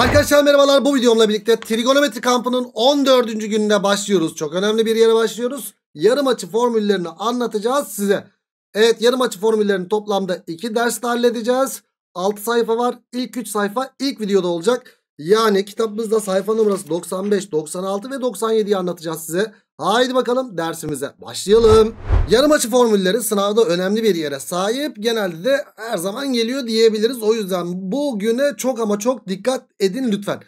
Arkadaşlar merhabalar bu videomla birlikte trigonometri kampının 14. gününe başlıyoruz. Çok önemli bir yere başlıyoruz. Yarım açı formüllerini anlatacağız size. Evet yarım açı formüllerini toplamda 2 derste halledeceğiz. 6 sayfa var. İlk 3 sayfa ilk videoda olacak. Yani kitabımızda sayfa numarası 95, 96 ve 97'yi anlatacağız size. Haydi bakalım dersimize başlayalım. Yarım açı formülleri sınavda önemli bir yere sahip. Genelde de her zaman geliyor diyebiliriz. O yüzden bugüne çok ama çok dikkat edin lütfen.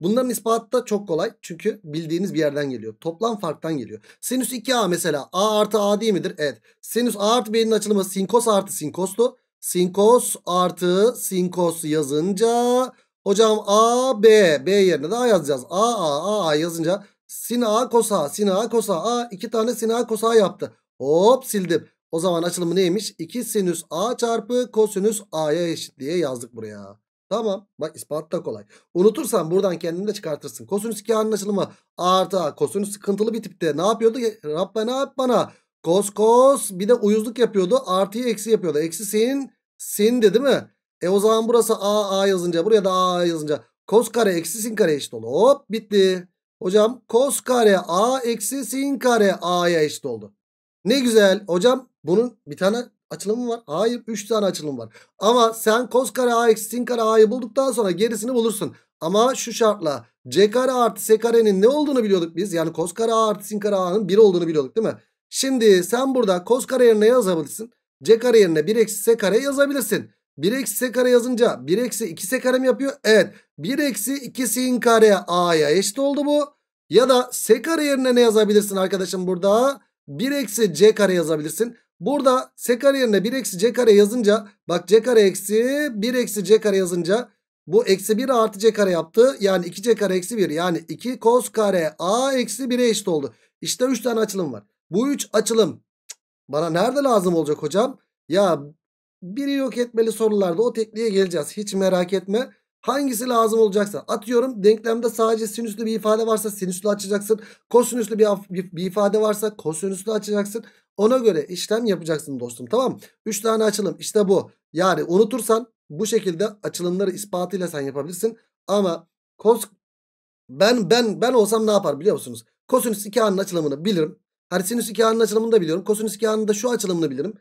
Bunların ispatı da çok kolay. Çünkü bildiğiniz bir yerden geliyor. Toplam farktan geliyor. Sinüs 2A mesela A artı A değil midir? Evet. Sinüs A artı B'nin açılımı sinkos artı sinkostu. Sinkos artı sinkos yazınca hocam A B B yerine de A yazacağız. A A A, A yazınca Sin A cos A. Sin A cos A. A iki tane sin A cos A yaptı. Hop sildim. O zaman açılımı neymiş? 2 sinüs A çarpı kosinüs A'ya eşit diye yazdık buraya. Tamam. Bak ispat da kolay. Unutursan buradan kendini de çıkartırsın. Kosinüs 2 A'nın açılımı A artı A. Kosinüs sıkıntılı bir tipte. Ne yapıyordu? Rabba ne yap bana? Kos kos. Bir de uyuzluk yapıyordu. Artıyı eksi yapıyordu. Eksi sin. Sin de değil mi? E o zaman burası A A yazınca. Buraya da A, A yazınca. Kos kare eksi sin kare eşit oldu. Hop bitti. Hocam kos kare a eksi sin kare a'ya eşit oldu. Ne güzel hocam bunun bir tane açılımı var. Hayır 3 tane açılım var. Ama sen kos kare a eksi sin kare a'yı bulduktan sonra gerisini bulursun. Ama şu şartla c kare artı s karenin ne olduğunu biliyorduk biz. Yani kos kare a artı sin kare a'nın 1 olduğunu biliyorduk değil mi? Şimdi sen burada kos kare yerine yazabilirsin. c kare yerine 1 eksi s kare yazabilirsin. 1 eksi s kare yazınca 1 eksi 2 s kare mi yapıyor? Evet. 1 eksi 2 sin kare a'ya eşit oldu bu. Ya da s kare yerine ne yazabilirsin arkadaşım burada? 1 eksi c kare yazabilirsin. Burada s kare yerine 1 eksi c kare yazınca bak c kare eksi 1 eksi c kare yazınca bu eksi 1 artı c kare yaptı. Yani 2 c kare eksi 1 yani 2 kos kare a eksi 1'e eşit oldu. İşte 3 tane açılım var. Bu 3 açılım bana nerede lazım olacak hocam? Ya biri yok etmeli sorularda o tekniğe geleceğiz. Hiç merak etme. Hangisi lazım olacaksa atıyorum denklemde sadece sinüslü bir ifade varsa sinüslü açacaksın. Kosinüslü bir, bir ifade varsa kosinüslü açacaksın. Ona göre işlem yapacaksın dostum tamam mı? 3 tane açılım işte bu. Yani unutursan bu şekilde açılımları ispatıyla sen yapabilirsin. Ama kos ben ben ben olsam ne yapar biliyor musunuz? Kosinüs iki anın açılımını bilirim. Hani sinüs iki anın açılımını da biliyorum. Kosinüs iki anın da şu açılımını bilirim.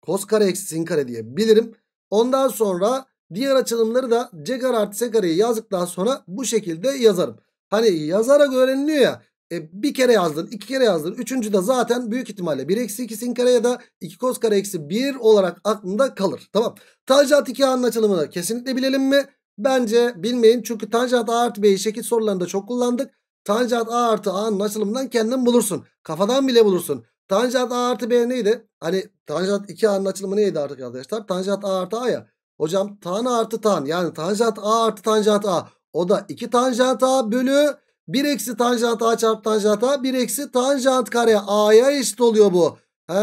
Kos kare eksi sin kare diye bilirim. Ondan sonra diğer açılımları da c kare artı s kareyi yazdıktan sonra bu şekilde yazarım. Hani yazarak öğreniliyor ya. E, bir kere yazdın, iki kere yazdın. Üçüncü de zaten büyük ihtimalle 1 eksi 2 sin kare ya da 2 kos kare eksi 1 olarak aklında kalır. Tamam. Tanjant 2 A'nın açılımını kesinlikle bilelim mi? Bence bilmeyin. Çünkü tanjant A artı B'yi şekil sorularında çok kullandık. Tanjant A artı A'nın açılımından kendin bulursun. Kafadan bile bulursun. Tanjant A artı B neydi? Hani tanjant 2 A'nın açılımı neydi artık arkadaşlar? Tanjant A artı A ya. Hocam tan artı tan yani tanjant A artı tanjant A. O da 2 tanjant A bölü 1 eksi tanjant A çarpı tanjant A 1 eksi tanjant kare A'ya eşit oluyor bu. He,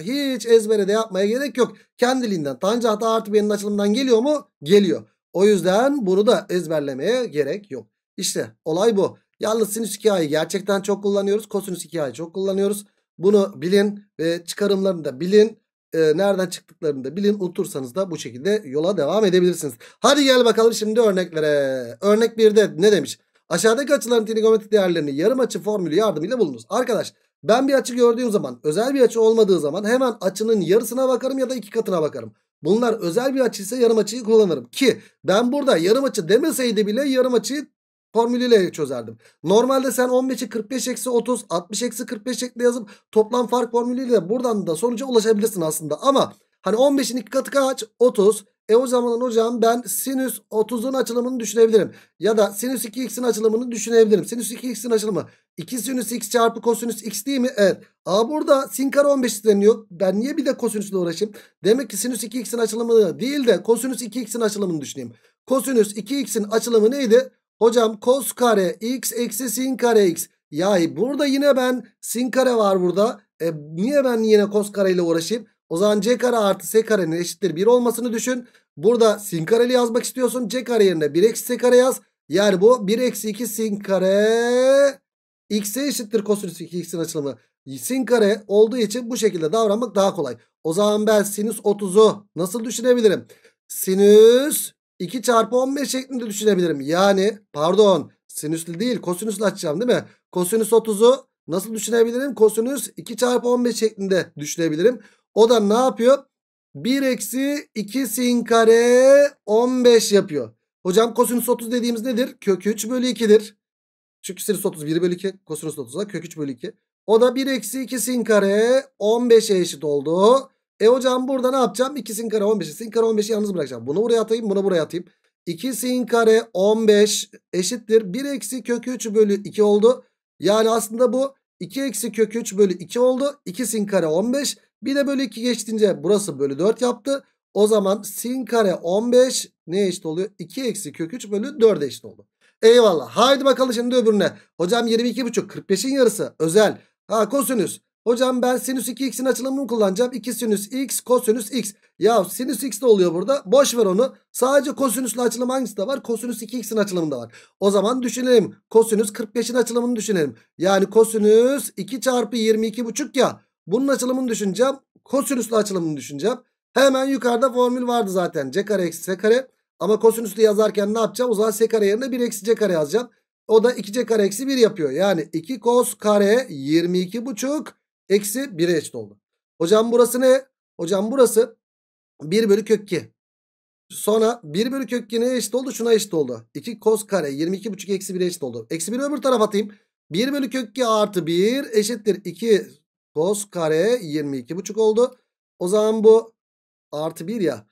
hiç ezbere de yapmaya gerek yok. Kendiliğinden tanjant A artı B'nin açılımından geliyor mu? Geliyor. O yüzden bunu da ezberlemeye gerek yok. İşte olay bu. Yalnız sinüs 2A'yı gerçekten çok kullanıyoruz. Kosinüs 2A'yı çok kullanıyoruz. Bunu bilin ve çıkarımlarını da bilin. E, nereden çıktıklarını da bilin. Unutursanız da bu şekilde yola devam edebilirsiniz. Hadi gel bakalım şimdi örneklere. Örnek 1'de ne demiş? Aşağıdaki açıların trigonometrik değerlerini yarım açı formülü yardımıyla bulunuz. Arkadaş ben bir açı gördüğüm zaman özel bir açı olmadığı zaman hemen açının yarısına bakarım ya da iki katına bakarım. Bunlar özel bir açıysa yarım açıyı kullanırım. Ki ben burada yarım açı demeseydi bile yarım açıyı formülüyle çözerdim. Normalde sen 15'i 45 eksi 30 60 eksi 45 şeklinde yazıp toplam fark formülüyle buradan da sonuca ulaşabilirsin aslında. Ama hani 15'in iki katı kaç? 30. E o zaman hocam ben sinüs 30'un açılımını düşünebilirim. Ya da sinüs 2x'in açılımını düşünebilirim. Sinüs 2x'in açılımı 2 sinüs x çarpı kosinüs x değil mi? Evet. Aa burada sin kare 15 isteniyor. Ben niye bir de kosinüsle uğraşayım? Demek ki sinüs 2x'in açılımı değil de kosinüs 2x'in açılımını düşüneyim. Kosinüs 2x'in açılımı neydi? Hocam kos kare x eksi sin kare x. yani burada yine ben sin kare var burada. E, niye ben yine kos kare ile uğraşayım? O zaman c kare artı s karenin eşittir 1 olmasını düşün. Burada sin kareli yazmak istiyorsun. c kare yerine 1 eksi s kare yaz. Yani bu 1 eksi 2 sin kare x'e eşittir kosinüs 2x'in açılımı. Sin kare olduğu için bu şekilde davranmak daha kolay. O zaman ben sinüs 30'u nasıl düşünebilirim? Sinüs 2 çarpı 15 şeklinde düşünebilirim. Yani pardon sinüslü değil kosinüslü açacağım değil mi? Kosinüs 30'u nasıl düşünebilirim? Kosinüs 2 çarpı 15 şeklinde düşünebilirim. O da ne yapıyor? 1 eksi 2 sin kare 15 yapıyor. Hocam kosinüs 30 dediğimiz nedir? Kök 3 bölü 2'dir. Çünkü sinüs 30 1 bölü 2. Kosinüs 30'a kök 3 bölü 2. O da 1 eksi 2 sin kare 15'e eşit oldu. E hocam burada ne yapacağım? 2 sin kare 15. Sin kare 15'i yalnız bırakacağım. Bunu buraya atayım bunu buraya atayım. 2 sin kare 15 eşittir. 1 eksi kök 3 bölü 2 oldu. Yani aslında bu 2 eksi kök 3 bölü 2 oldu. 2 sin kare 15. Bir de bölü 2 geçtiğince burası bölü 4 yaptı. O zaman sin kare 15 ne eşit oluyor? 2 eksi kök 3 bölü 4 eşit oldu. Eyvallah. Haydi bakalım şimdi öbürüne. Hocam 22 buçuk, 45'in yarısı özel. Ha kosinüs. Hocam ben sinüs 2x'in açılımını kullanacağım. 2 sinüs x kosinüs x. Ya sinüs x de oluyor burada. Boş ver onu. Sadece kosinüsle açılım hangisi de var? Kosinüs 2x'in açılımında var. O zaman düşünelim. Kosinüs 45'in açılımını düşünelim. Yani kosinüs 2 çarpı 22 buçuk ya. Bunun açılımını düşüneceğim. Kosinüsle açılımını düşüneceğim. Hemen yukarıda formül vardı zaten. C kare eksi S kare. Ama kosinüsü yazarken ne yapacağım? O zaman S kare yerine 1 eksi C kare yazacağım. O da 2C kare eksi 1 yapıyor. Yani 2 kos kare 22 buçuk Eksi 1'e eşit oldu. Hocam burası ne? Hocam burası 1 bölü kök 2. Sonra 1 bölü kök 2 neye eşit oldu? Şuna eşit oldu. 2 kos kare buçuk eksi 1'e eşit oldu. Eksi 1'i öbür tarafa atayım. 1 bölü kök 2 artı 1 eşittir. 2 kos kare buçuk oldu. O zaman bu artı 1 ya.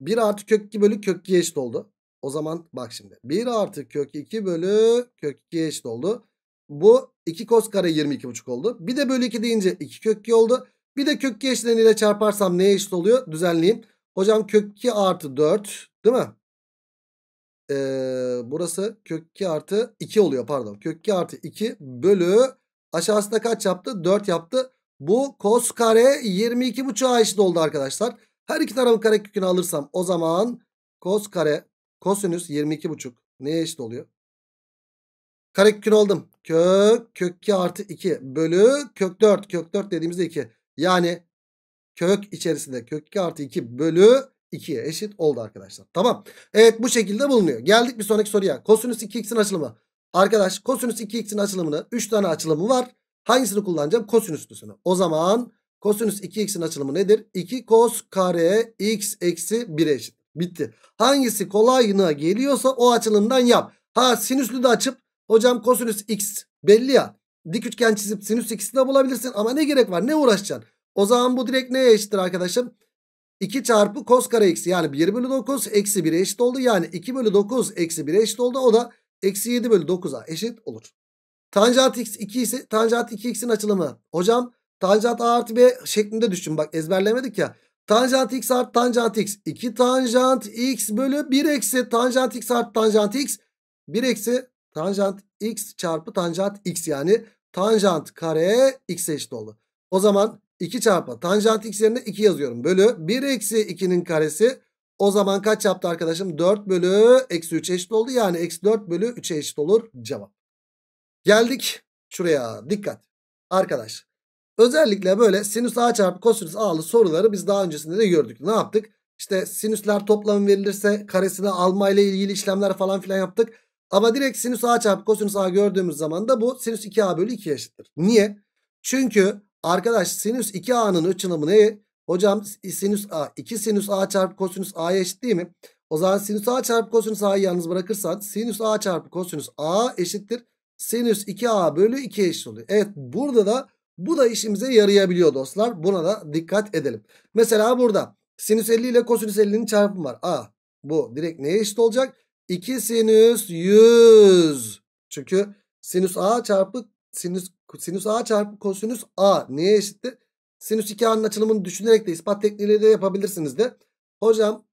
1 artı kök 2 bölü kök 2 eşit oldu. O zaman bak şimdi. 1 artı kök 2 bölü kök 2 eşit oldu. Bu 2 kos kare 22,5 oldu. Bir de bölü 2 deyince 2 kök 2 oldu. Bir de kök 2 eşleniyle çarparsam neye eşit oluyor? Düzenleyeyim. Hocam kök 2 artı 4 değil mi? Ee, burası kök 2 artı 2 oluyor pardon. Kök 2 artı 2 bölü aşağısı da kaç yaptı? 4 yaptı. Bu kos kare 22,5'a eşit oldu arkadaşlar. Her iki tarafın kökünü alırsam o zaman kos kare kosinüs 22,5 neye eşit oluyor? Kare Karekökünü aldım kök kök 2 artı 2 bölü kök 4. Kök 4 dediğimizde 2. Yani kök içerisinde kök 2 artı 2 bölü 2'ye eşit oldu arkadaşlar. Tamam. Evet bu şekilde bulunuyor. Geldik bir sonraki soruya. Kosinüs 2x'in açılımı. Arkadaş kosinüs 2x'in açılımını 3 tane açılımı var. Hangisini kullanacağım? Kosinüslüsünü. O zaman kosinüs 2x'in açılımı nedir? 2 kos kare x eksi 1'e eşit. Bitti. Hangisi kolayına geliyorsa o açılımdan yap. Ha sinüslü de açıp Hocam kosinüs x belli ya. Dik üçgen çizip sinüs x'ini de bulabilirsin. Ama ne gerek var? Ne uğraşacaksın? O zaman bu direkt neye eşittir arkadaşım? 2 çarpı kos kare x yani 1 bölü 9 eksi 1'e eşit oldu. Yani 2 bölü 9 eksi 1'e eşit oldu. O da eksi 7 bölü 9'a eşit olur. Tanjant x 2 ise tanjant 2x'in açılımı. Hocam tanjant a artı b şeklinde düşün. Bak ezberlemedik ya. Tanjant x artı tanjant x. 2 tanjant x bölü 1 eksi tanjant x artı tanjant x. 1 eksi Tanjant x çarpı tanjant x yani tanjant kare x'e eşit oldu. O zaman 2 çarpı tanjant x yerine 2 yazıyorum. Bölü 1 eksi 2'nin karesi. O zaman kaç yaptı arkadaşım? 4 bölü eksi 3 eşit oldu. Yani eksi 4 bölü 3'e eşit olur cevap. Geldik şuraya dikkat. Arkadaş özellikle böyle sinüs a çarpı kosinüs a'lı soruları biz daha öncesinde de gördük. Ne yaptık? İşte sinüsler toplamı verilirse karesini almayla ilgili işlemler falan filan yaptık. Ama direkt sinüs a çarpı kosinüs a gördüğümüz zaman da bu sinüs 2a bölü 2 eşittir. Niye? Çünkü arkadaş sinüs 2a'nın açılımı ne? Hocam sinüs a 2 sinüs a çarpı kosinüs a'ya eşit değil mi? O zaman sinüs a çarpı kosinüs a'yı yalnız bırakırsan sinüs a çarpı kosinüs a eşittir. Sinüs 2a bölü 2 eşit oluyor. Evet burada da bu da işimize yarayabiliyor dostlar. Buna da dikkat edelim. Mesela burada sinüs 50 ile kosinüs 50'nin çarpımı var. A bu direkt neye eşit olacak? 2 sinüs 100. Çünkü sinüs A çarpı sinüs sinüs A çarpı kosinüs A neye eşitti? Sinüs 2 A'nın açılımını düşünerek de ispat tekniğiyle de yapabilirsiniz de. Hocam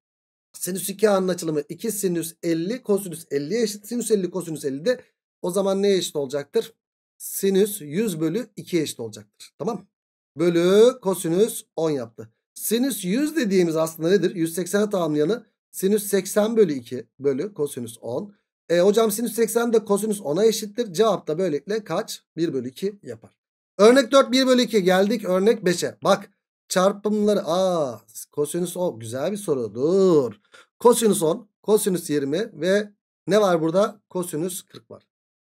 sinüs 2 A'nın açılımı 2 sinüs 50 kosinüs 50 eşit. Sinüs 50 kosinüs 50 de o zaman neye eşit olacaktır? Sinüs 100 bölü 2'ye eşit olacaktır. Tamam Bölü kosinüs 10 yaptı. Sinüs 100 dediğimiz aslında nedir? 180'e tamamlayanı Sinüs 80 bölü 2 bölü kosinüs 10. E, hocam sinüs 80 de kosinüs 10'a eşittir. Cevap da böylelikle kaç? 1 bölü 2 yapar. Örnek 4 1 bölü 2 geldik örnek 5'e. Bak çarpımları a kosinüs 10 güzel bir soru dur. Kosinüs 10 kosinüs 20 ve ne var burada? Kosinüs 40 var.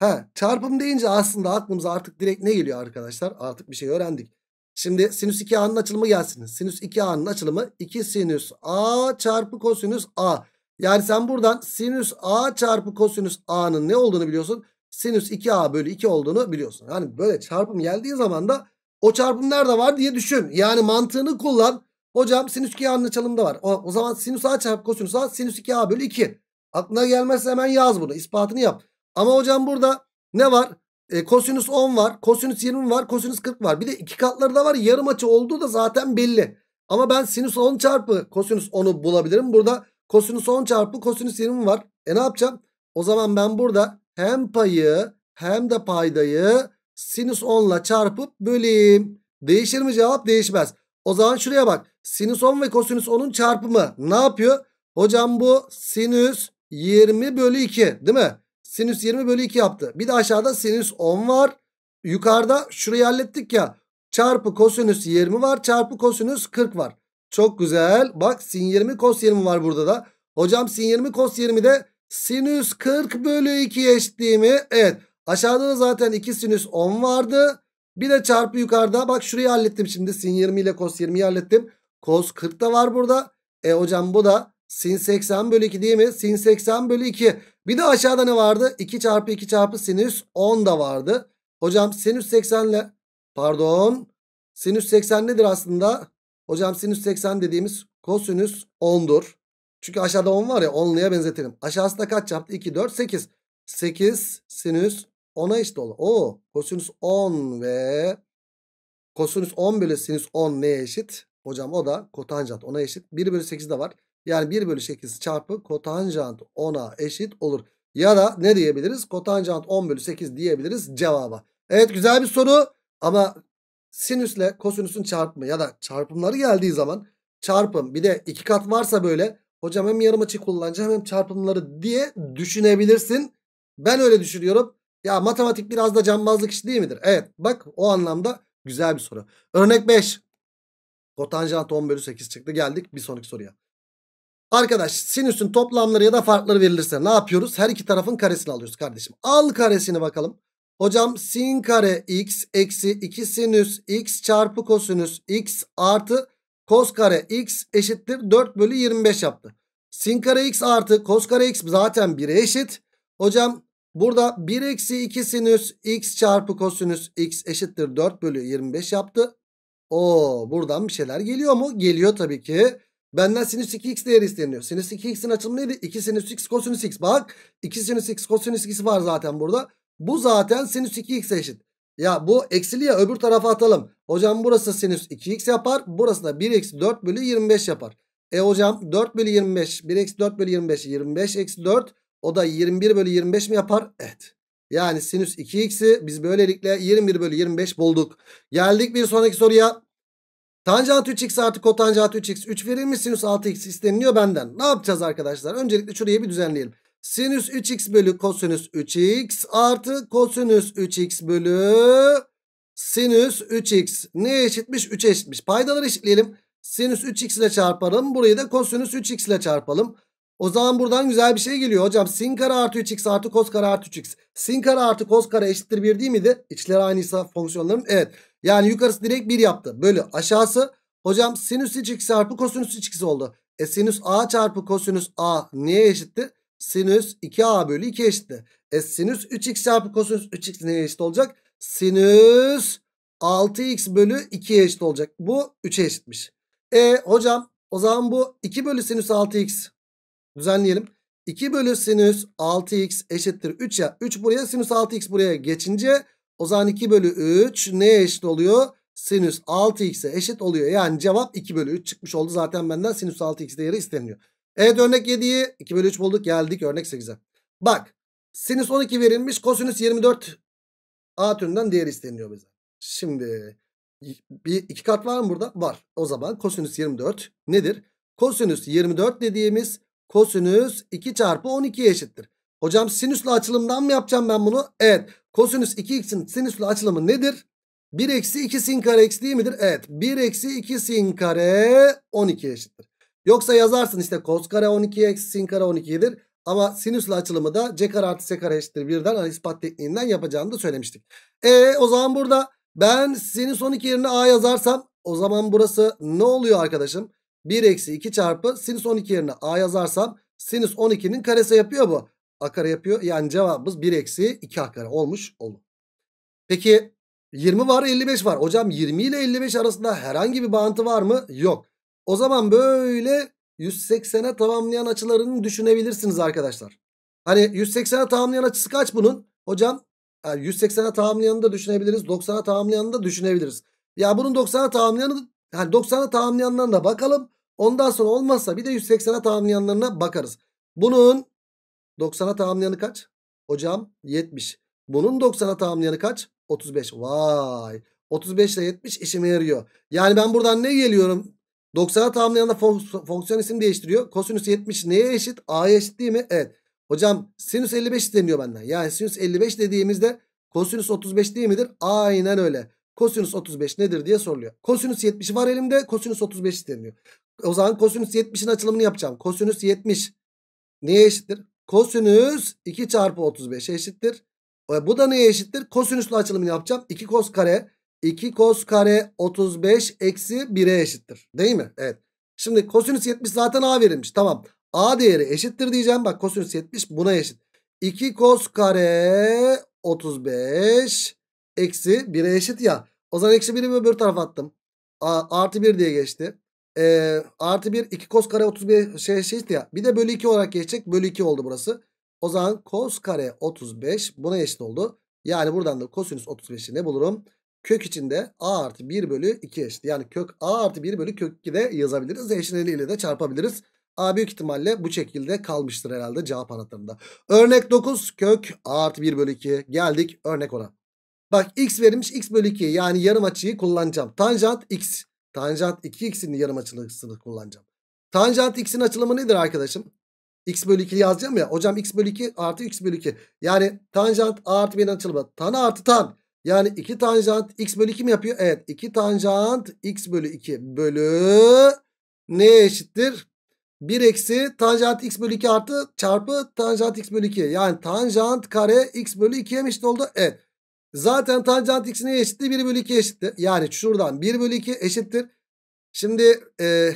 Ha, çarpım deyince aslında aklımıza artık direkt ne geliyor arkadaşlar? Artık bir şey öğrendik. Şimdi sinüs 2 a'nın açılımı gelsin. Sinüs 2 a'nın açılımı 2 sinüs a çarpı kosinüs a. Yani sen buradan sinüs a çarpı kosinüs a'nın ne olduğunu biliyorsun. Sinüs 2a bölü 2 olduğunu biliyorsun. Yani böyle çarpım geldiği zaman da o çarpım nerede var diye düşün. Yani mantığını kullan. Hocam sinüs 2a'nın açılımda var. O, o zaman sinüs a çarpı kosinüs a sinüs 2a bölü 2. Aklına gelmezse hemen yaz bunu. ispatını yap. Ama hocam burada ne var? E, kosinüs 10 var. Kosinüs 20 var. Kosinüs 40 var. Bir de iki katları da var. Yarım açı olduğu da zaten belli. Ama ben sinüs 10 çarpı kosinüs 10'u bulabilirim. Burada kosinüs 10 çarpı kosinüs 20 var. E ne yapacağım? O zaman ben burada hem payı hem de paydayı sinüs 10 ile çarpıp böleyim. Değişir mi cevap? Değişmez. O zaman şuraya bak. Sinüs 10 ve kosinüs 10'un çarpımı ne yapıyor? Hocam bu sinüs 20 bölü 2 değil mi? sinüs 20 bölü 2 yaptı. Bir de aşağıda sinüs 10 var. Yukarıda şurayı hallettik ya. Çarpı kosinüs 20 var. Çarpı kosinüs 40 var. Çok güzel. Bak sin 20 kos 20 var burada da. Hocam sin 20 kos 20 de sinüs 40 bölü 2 eşit mi? Evet. Aşağıda da zaten 2 sinüs 10 vardı. Bir de çarpı yukarıda. Bak şurayı hallettim şimdi. Sin 20 ile kos 20'yi hallettim. Kos 40 da var burada. E hocam bu da Sin 80 bölü 2 değil mi? Sin 80 bölü 2. Bir de aşağıda ne vardı? 2 çarpı 2 çarpı sinüs 10 da vardı. Hocam sinüs 80 ile pardon sinüs 80 nedir aslında? Hocam sinüs 80 dediğimiz kosinüs 10'dur. Çünkü aşağıda 10 var ya 10'luya benzetelim. Aşağısında kaç yaptı? 2, 4, 8. 8 sinüs 10'a eşit olur. Oo kosinüs 10 ve kosinüs 10 bölü sinüs 10 neye eşit? Hocam o da kotanjant 10'a eşit. 1 bölü 8 de var. Yani 1 bölü 8 çarpı kotanjant 10'a eşit olur. Ya da ne diyebiliriz? Kotanjant 10 bölü 8 diyebiliriz cevaba. Evet güzel bir soru ama sinüsle kosinüsün çarpımı ya da çarpımları geldiği zaman çarpım bir de iki kat varsa böyle hocam hem yarım açı kullanacağım hem çarpımları diye düşünebilirsin. Ben öyle düşünüyorum. Ya matematik biraz da cambazlık işi değil midir? Evet bak o anlamda güzel bir soru. Örnek 5. Kotanjant 10 bölü 8 çıktı geldik bir sonraki soruya. Arkadaş sinüsün toplamları ya da farkları verilirse ne yapıyoruz? Her iki tarafın karesini alıyoruz kardeşim. Al karesini bakalım. Hocam sin kare x eksi 2 sinüs x çarpı kosinüs x artı kos kare x eşittir 4 bölü 25 yaptı. Sin kare x artı kos kare x zaten 1'e eşit. Hocam burada 1 eksi 2 sinüs x çarpı kosinüs x eşittir 4 bölü 25 yaptı. Oo, buradan bir şeyler geliyor mu? Geliyor tabii ki. Benden sinüs 2x değeri isteniyor. Sinüs 2x'in açılımı neydi? 2 sinüs x kosinüs x. Bak 2 sinüs x kosinüs x var zaten burada. Bu zaten sinüs 2 xe eşit. Ya bu eksili öbür tarafa atalım. Hocam burası sinüs 2x yapar. Burası da 1x 4 bölü 25 yapar. E hocam 4 bölü 25. 1x 4 bölü 25. 25 eksi 4. O da 21 bölü 25 mi yapar? Evet. Yani sinüs 2x'i biz böylelikle 21 bölü 25 bulduk. Geldik bir sonraki soruya. Tanjant 3x artı kotanjant 3x 3 verilmiş sinüs 6x isteniliyor benden. Ne yapacağız arkadaşlar? Öncelikle şurayı bir düzenleyelim. Sinüs 3x bölü kosinüs 3x artı kosinüs 3x bölü sinüs 3x. Ne eşitmiş? 3'e eşitmiş. Paydaları eşitleyelim. Sinüs 3x ile çarpalım. Burayı da kosinüs 3x ile çarpalım. O zaman buradan güzel bir şey geliyor hocam. Sin kare artı 3x artı kos kare artı 3x. Sin kare artı kos kare eşittir 1 değil miydi? İçleri aynıysa fonksiyonların. Evet. Yani yukarısı direkt 1 yaptı. Bölü aşağısı hocam sinüs 3x çarpı kosinüs 3x oldu. E sinüs a çarpı kosinüs a niye eşitti? Sinüs 2a bölü 2 eşitti. E sinüs 3x çarpı kosinüs 3x neye eşit olacak? Sinüs 6x bölü 2'ye eşit olacak. Bu 3'e eşitmiş. E hocam o zaman bu 2 bölü sinüs 6x düzenleyelim. 2 bölü sinüs 6x eşittir 3 ya. 3 buraya sinüs 6x buraya geçince o zaman 2 bölü 3 neye eşit oluyor? Sinüs 6x'e eşit oluyor. Yani cevap 2 bölü 3 çıkmış oldu. Zaten benden sinüs 6x değeri isteniyor. Evet örnek 7'yi 2 bölü 3 bulduk. Geldik örnek 8'e. Bak sinüs 12 verilmiş. Kosinüs 24 A türünden değer isteniyor bize. Şimdi bir iki kat var mı burada? Var. O zaman kosinüs 24 nedir? Kosinüs 24 dediğimiz kosinüs 2 çarpı 12 eşittir. Hocam sinüsle açılımdan mı yapacağım ben bunu? Evet. Kosinüs 2x'in sinüsle açılımı nedir? 1 eksi 2 sin kare x değil midir? Evet 1 eksi 2 sin kare 12 eşittir. Yoksa yazarsın işte kos kare 12 eksi sin kare 12'dir. Ama sinüsle açılımı da c kare artı c kare eşittir birden hani ispat tekniğinden yapacağını da söylemiştik. E o zaman burada ben sinüs 12 yerine a yazarsam o zaman burası ne oluyor arkadaşım? 1 eksi 2 çarpı sinüs 12 yerine a yazarsam sinüs 12'nin karesi yapıyor bu. A kare yapıyor. Yani cevabımız 1 eksi 2 A kare olmuş olur. Peki 20 var 55 var. Hocam 20 ile 55 arasında herhangi bir bağıntı var mı? Yok. O zaman böyle 180'e tamamlayan açılarını düşünebilirsiniz arkadaşlar. Hani 180'e tamamlayan açısı kaç bunun? Hocam 180'e tamamlayanı da düşünebiliriz. 90'a tamamlayanı da düşünebiliriz. Ya bunun 90'a tamamlayanı yani 90'a tamamlayanlarına bakalım. Ondan sonra olmazsa bir de 180'e tamamlayanlarına bakarız. Bunun 90'a tamamlayanı kaç? Hocam 70. Bunun 90'a tamamlayanı kaç? 35. Vay. 35 ile 70 işime yarıyor. Yani ben buradan ne geliyorum? 90'a tamamlayan da fonksiyon isim değiştiriyor. Kosinüs 70 neye eşit? A'ya eşit değil mi? Evet. Hocam sinüs 55 deniyor benden. Yani sinüs 55 dediğimizde kosinüs 35 değil midir? Aynen öyle. Kosinüs 35 nedir diye soruluyor. Kosinüs 70 var elimde. Kosinüs 35 deniyor. O zaman kosinüs 70'in açılımını yapacağım. Kosinüs 70 neye eşittir? Kosinüs 2 çarpı 35 eşittir. E, bu da neye eşittir? Kosinüslü açılımını yapacağım. 2 kos kare. 2 kos kare 35 eksi 1'e eşittir. Değil mi? Evet. Şimdi kosinüs 70 zaten A verilmiş. Tamam. A değeri eşittir diyeceğim. Bak kosinüs 70 buna eşit. 2 kos kare 35 eksi 1'e eşit ya. O zaman eksi 1'i öbür tarafa attım. A, artı 1 diye geçti e, artı 1 2 kos kare 31 şey eşit ya. Bir de bölü 2 olarak geçecek. Bölü 2 oldu burası. O zaman kos kare 35 buna eşit oldu. Yani buradan da kosinüs 35'i ne bulurum? Kök içinde a artı 1 bölü 2 eşit. Yani kök a artı 1 bölü kök 2 de yazabiliriz. Eşineliyle de çarpabiliriz. A büyük ihtimalle bu şekilde kalmıştır herhalde cevap anahtarında. Örnek 9 kök a artı 1 bölü 2 geldik örnek 10'a. Bak x verilmiş x bölü 2 yani yarım açıyı kullanacağım. Tanjant x Tanjant 2x'in yarım açılısını kullanacağım. Tanjant x'in açılımı nedir arkadaşım? x bölü 2 yazacağım ya. Hocam x bölü 2 artı x bölü 2. Yani tanjant artı b'nin açılımı. Tan artı tan. Yani 2 tanjant x bölü 2 mi yapıyor? Evet. 2 tanjant x bölü 2 bölü ne eşittir? 1 eksi tanjant x bölü 2 artı çarpı tanjant x bölü 2. Yani tanjant kare x bölü 2'ye mi eşit oldu? Evet. Zaten tanjant x neye eşitti? 1 bölü 2 eşittir. Yani şuradan 1 bölü 2 eşittir. Şimdi e,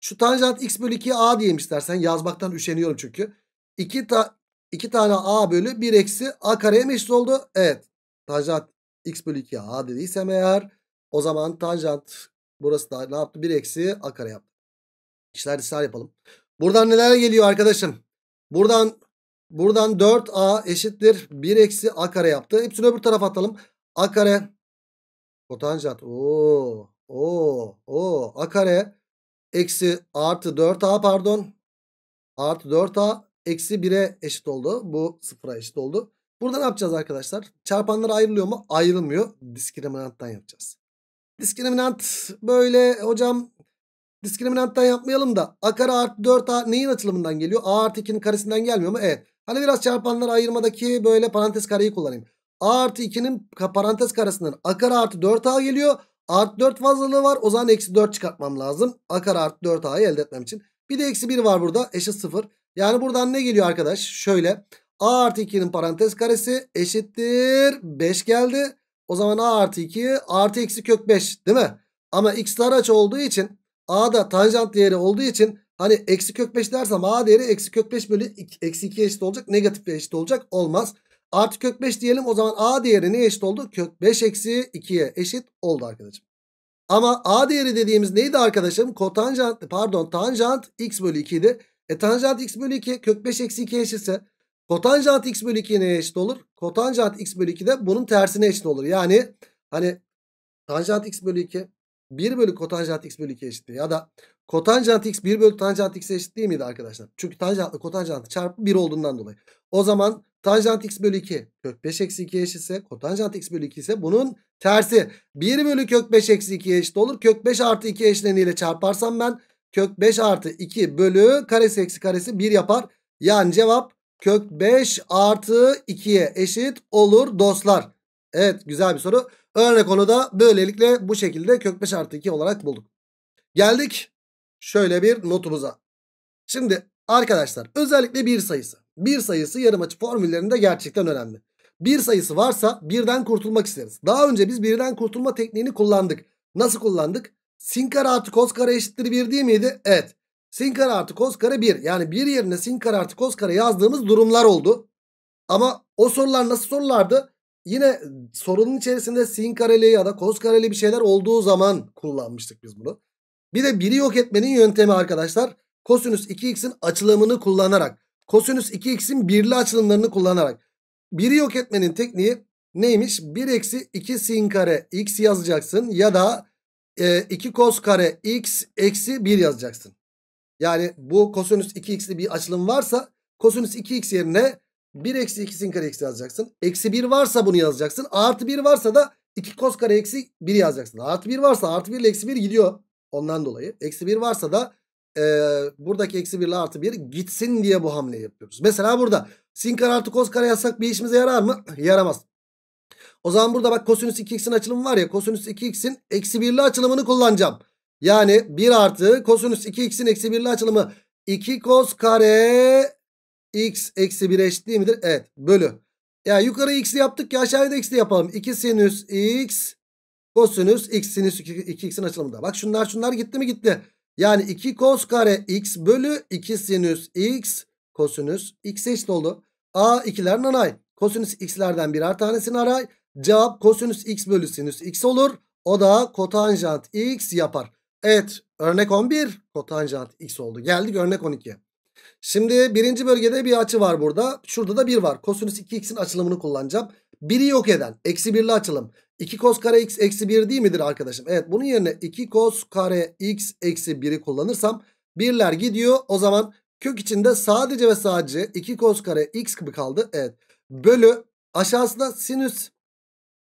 şu tanjant x bölü 2 a diyeyim istersen. Yazmaktan üşeniyorum çünkü. 2 ta, 2 tane a bölü 1 eksi a kareye mi eşit oldu? Evet. Tanjant x bölü 2 a dediysem eğer o zaman tanjant burası da ne yaptı? 1 eksi a kare yaptı. İşler ısrar yapalım. Buradan neler geliyor arkadaşım? Buradan Buradan 4a eşittir 1 eksi a kare yaptı. Hepsini öbür tarafa atalım. a kare kotanjant ooo ooo ooo a kare eksi artı 4a pardon artı 4a eksi 1'e eşit oldu. Bu 0'a eşit oldu. Burada ne yapacağız arkadaşlar? Çarpanlar ayrılıyor mu? Ayrılmıyor. Diskriminanttan yapacağız. Diskriminant böyle hocam diskriminanttan yapmayalım da a kare artı 4a neyin açılımından geliyor? a artı 2'nin karesinden gelmiyor mu? Evet. Hani biraz çarpanlar ayırmadaki böyle parantez kareyi kullanayım. A artı 2'nin parantez karesinden A kare artı 4A geliyor. Artı 4 fazlalığı var. O zaman eksi 4 çıkartmam lazım. A kare artı 4A'yı elde etmem için. Bir de eksi 1 var burada. Eşit 0. Yani buradan ne geliyor arkadaş? Şöyle. A artı 2'nin parantez karesi eşittir. 5 geldi. O zaman A artı 2 artı eksi kök 5 değil mi? Ama x'ler aç olduğu için A'da tanjant değeri olduğu için Hani eksi kök 5 dersem a değeri eksi kök 5 bölü eksi 2 eşit olacak. Negatif eşit olacak. Olmaz. Artı kök 5 diyelim. O zaman a değeri ne eşit oldu? Kök 5 eksi 2'ye eşit oldu arkadaşım. Ama a değeri dediğimiz neydi arkadaşım? Kotanjant pardon tanjant x bölü 2 idi. E tanjant x bölü 2 kök 5 eksi 2 eşitse kotanjant x bölü 2 neye eşit olur? Kotanjant x bölü 2 de bunun tersine eşit olur. Yani hani tanjant x bölü 2 1 bölü kotanjant x bölü 2 eşittir. Ya da kotanjant x 1 bölü tanjant x eşit değil miydi arkadaşlar? Çünkü tanjantla kotanjantı çarpı 1 olduğundan dolayı. O zaman tanjant x bölü 2 kök 5 eksi 2 eşitse kotanjant x bölü 2 ise bunun tersi 1 bölü kök 5 eksi 2 eşit olur. Kök 5 artı 2 eşleniyle çarparsam ben kök 5 artı 2 bölü karesi eksi karesi 1 yapar. Yani cevap kök 5 artı 2'ye eşit olur dostlar. Evet güzel bir soru. Örnek konuda böylelikle bu şekilde kök 5 artı 2 olarak bulduk. Geldik şöyle bir notumuza. Şimdi arkadaşlar özellikle bir sayısı. Bir sayısı yarım açı formüllerinde gerçekten önemli. Bir sayısı varsa birden kurtulmak isteriz. Daha önce biz birden kurtulma tekniğini kullandık. Nasıl kullandık? Sin kare artı kos kare eşittir 1 değil miydi? Evet. Sin kare artı kos kare 1. Yani bir yerine sin kare artı kos kare yazdığımız durumlar oldu. Ama o sorular nasıl sorulardı? Yine sorunun içerisinde sin kareli ya da kos kareli bir şeyler olduğu zaman kullanmıştık biz bunu. Bir de biri yok etmenin yöntemi arkadaşlar. Kosinüs 2x'in açılımını kullanarak. Kosinüs 2x'in birli açılımlarını kullanarak. Biri yok etmenin tekniği neymiş? 1 eksi 2 sin kare x yazacaksın ya da e, 2 kos kare x eksi 1 yazacaksın. Yani bu kosinüs 2x'li bir açılım varsa kosinüs 2x yerine 1 eksi kare kareksi yazacaksın. Eksi 1 varsa bunu yazacaksın. Artı 1 varsa da 2 kos kare eksi 1 yazacaksın. Artı 1 varsa artı 1 ile eksi 1 gidiyor. Ondan dolayı. Eksi 1 varsa da e, buradaki eksi 1 ile artı 1 gitsin diye bu hamleyi yapıyoruz. Mesela burada sin kare artı kos kare yazsak bir işimize yarar mı? Yaramaz. O zaman burada bak kosinüs 2x'in açılımı var ya. Kosinüs 2x'in eksi 1'li açılımını kullanacağım. Yani 1 artı kosinüs 2x'in eksi 1'li açılımı 2 kos kare x eksi 1 eşit değil midir? Evet bölü. Ya yani yukarı x'i yaptık ya aşağıya da x'i yapalım. 2 sinüs x kosinüs x sinüs 2x'in açılımı da. Bak şunlar şunlar gitti mi gitti. Yani 2 kos kare x bölü 2 sinüs x kosinüs x eşit oldu. A 2'ler nanay. Kosinüs x'lerden birer tanesini aray. Cevap kosinüs x bölü sinüs x olur. O da kotanjant x yapar. Evet örnek 11 kotanjant x oldu. Geldik örnek 12. Şimdi birinci bölgede bir açı var burada. Şurada da 1 var. Kosinüs 2x'in açılımını kullanacağım. 1'i yok eden. Eksi 1'li açılım. 2 kos kare x eksi 1 değil midir arkadaşım? Evet bunun yerine 2 kos kare x eksi 1'i kullanırsam birler gidiyor. O zaman kök içinde sadece ve sadece 2 kos kare x gibi kaldı. Evet bölü aşağısında sinüs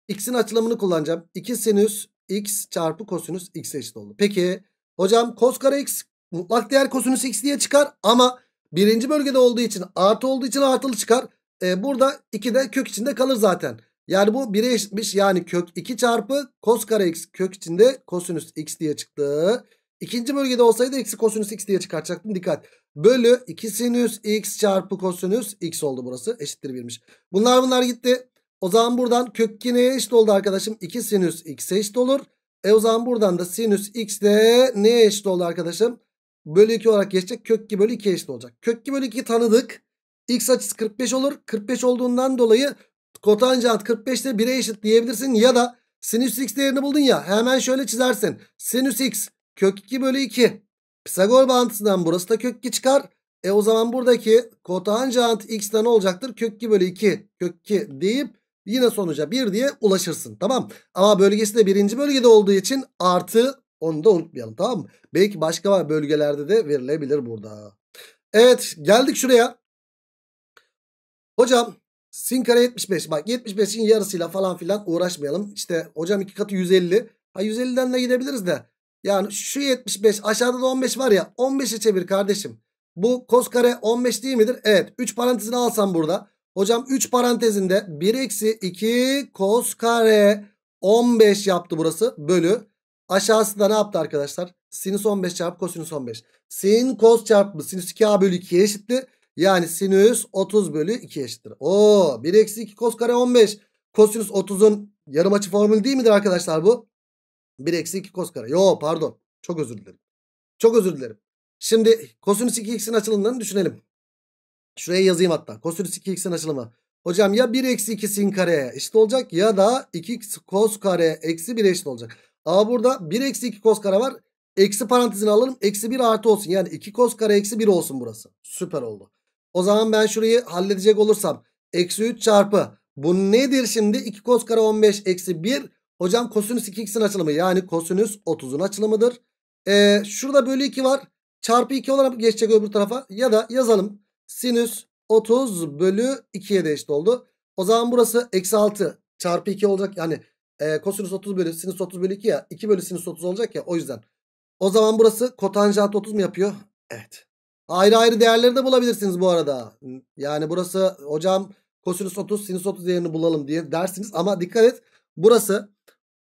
x'in açılımını kullanacağım. 2 sinüs x çarpı kosinüs x eşit oldu. Peki hocam kos kare x mutlak değer kosinüs x diye çıkar ama birinci bölgede olduğu için artı olduğu için artılı çıkar. E, burada 2 de kök içinde kalır zaten. Yani bu 1'e eşitmiş. Yani kök 2 çarpı kos kare x kök içinde kosinüs x diye çıktı. İkinci bölgede olsaydı eksi kosinüs x diye çıkartacaktım. Dikkat. Bölü 2 sinüs x çarpı kosinüs x oldu burası. Eşittir birmiş. Bunlar bunlar gitti. O zaman buradan kök 2 neye eşit oldu arkadaşım? 2 sinüs x'e eşit olur. E o zaman buradan da sinüs x de neye eşit oldu arkadaşım? bölü 2 olarak geçecek. Kök 2 bölü 2 eşit olacak. Kök 2 bölü 2'yi tanıdık. X açısı 45 olur. 45 olduğundan dolayı kotanjant 45'te 1'e eşit diyebilirsin. Ya da sinüs x değerini buldun ya hemen şöyle çizersin. Sinüs x kök 2 bölü 2. Pisagor bağıntısından burası da kök 2 çıkar. E o zaman buradaki kotanjant ne olacaktır? Kök 2 bölü 2 kök 2 deyip yine sonuca 1 diye ulaşırsın. Tamam ama bölgesi de birinci bölgede olduğu için artı onu da unutmayalım tamam mı? Belki başka bölgelerde de verilebilir burada. Evet geldik şuraya. Hocam sin kare 75 bak 75'in yarısıyla falan filan uğraşmayalım. İşte hocam iki katı 150. Ha 150'den de gidebiliriz de. Yani şu 75 aşağıda da 15 var ya 15'e çevir kardeşim. Bu kos kare 15 değil midir? Evet 3 parantezini alsam burada. Hocam 3 parantezinde 1 eksi 2 kos kare 15 yaptı burası bölü. Aşağısında ne yaptı arkadaşlar? Sinüs 15 çarpı kosinüs 15. Sin kos çarpı sinüs 2a bölü 2'ye eşittir. Yani sinüs 30 bölü 2 eşittir. Oo 1 eksi 2 kos kare 15. Kosinüs 30'un yarım açı formülü değil midir arkadaşlar bu? 1 eksi 2 kos kare. Yo pardon. Çok özür dilerim. Çok özür dilerim. Şimdi kosinüs 2x'in açılımlarını düşünelim. Şuraya yazayım hatta. Kosinüs 2x'in açılımı. Hocam ya 1 eksi 2 sin kare eşit olacak ya da 2 kos kare eksi 1 eşit olacak. A burada 1 eksi 2 cos kare var. Eksi parantezini alalım. Eksi 1 artı olsun. Yani 2 cos kare eksi 1 olsun burası. Süper oldu. O zaman ben şurayı halledecek olursam. Eksi 3 çarpı. Bu nedir şimdi? 2 cos kare 15 eksi 1. Hocam kosinüs 2x'in açılımı. Yani kosinüs 30'un açılımıdır. Ee, şurada bölü 2 var. Çarpı 2 olarak geçecek öbür tarafa. Ya da yazalım. Sinüs 30 bölü 2'ye de eşit oldu. O zaman burası eksi 6 çarpı 2 olacak. Yani e, kosinüs 30 bölü sinüs 30 bölü 2 ya. 2 bölü sinüs 30 olacak ya o yüzden. O zaman burası kotanjant 30 mu yapıyor? Evet. Ayrı ayrı değerleri de bulabilirsiniz bu arada. Yani burası hocam kosinüs 30 sinüs 30 değerini bulalım diye dersiniz. Ama dikkat et burası